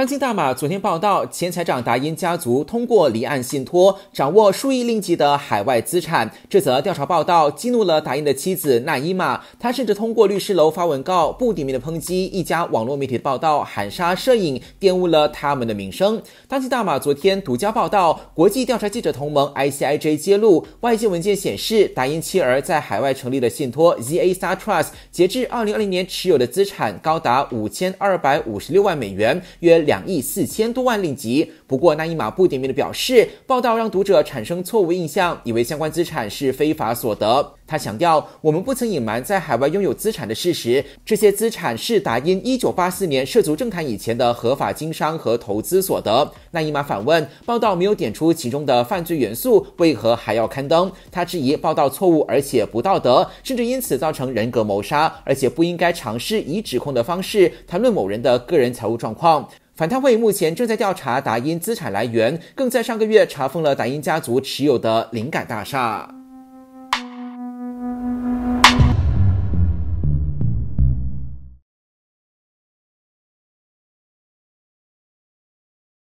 《当今大马》昨天报道，前财长达因家族通过离岸信托掌握数亿令吉的海外资产。这则调查报道激怒了达因的妻子纳伊玛，他甚至通过律师楼发文告，不抵命的抨击一家网络媒体的报道，喊杀射影，玷污了他们的名声。《当今大马》昨天独家报道，国际调查记者同盟 （ICIJ） 揭露，外界文件显示，达因妻儿在海外成立的信托 ZA Star Trust，截至二零二零年持有的资产高达五千二百五十六万美元，约。两亿四千多万令吉。不过，那伊马不点名地表示，报道让读者产生错误印象，以为相关资产是非法所得。他强调，我们不曾隐瞒在海外拥有资产的事实，这些资产是达因1984年涉足政坛以前的合法经商和投资所得。那伊马反问，报道没有点出其中的犯罪元素，为何还要刊登？他质疑报道错误，而且不道德，甚至因此造成人格谋杀，而且不应该尝试以指控的方式谈论某人的个人财务状况。反贪会目前正在调查达因资产来源，更在上个月查封了达因家族持有的灵感大厦。